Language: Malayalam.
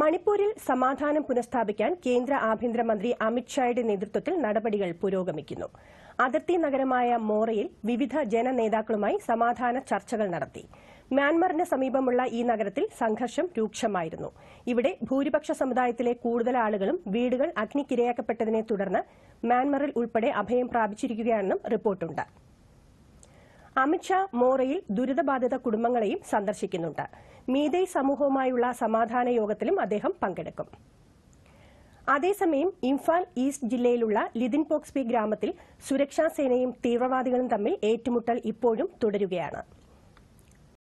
മണിപ്പൂരിൽ സമാധാനം പുനഃസ്ഥാപിക്കാൻ കേന്ദ്ര ആഭ്യന്തരമന്ത്രി അമിത്ഷായുടെ നേതൃത്വത്തിൽ നടപടികൾ പുരോഗമിക്കുന്നു അതിർത്തി നഗരമായ മോറയിൽ വിവിധ ജനനേതാക്കളുമായി സമാധാന ചർച്ചകൾ നടത്തി മ്യാൻമറിന് സമീപമുള്ള ഈ നഗരത്തിൽ സംഘർഷം രൂക്ഷമായിരുന്നു ഇവിടെ ഭൂരിപക്ഷ സമുദായത്തിലെ കൂടുതൽ ആളുകളും വീടുകൾ അഗ്നിക്കിരയാക്കപ്പെട്ടതിനെ തുടർന്ന് മ്യാൻമറിൽ ഉൾപ്പെടെ അഭയം പ്രാപിച്ചിരിക്കുകയാണെന്നും റിപ്പോർട്ടുണ്ട് അമിത്ഷാ മോറയിൽ ദുരിതബാധിത കുടുംബങ്ങളെയും സന്ദർശിക്കുന്നുണ്ട് മീതൈ സമൂഹവുമായുള്ള സമാധാന യോഗത്തിലും അദ്ദേഹം പങ്കെടുക്കും അതേസമയം ഇംഫാൽ ഈസ്റ്റ് ജില്ലയിലുള്ള ലിതിൻ പോക്സ്ബി ഗ്രാമത്തിൽ സുരക്ഷാസേനയും തീവ്രവാദികളും തമ്മിൽ ഏറ്റുമുട്ടൽ ഇപ്പോഴും തുടരുകയാണ്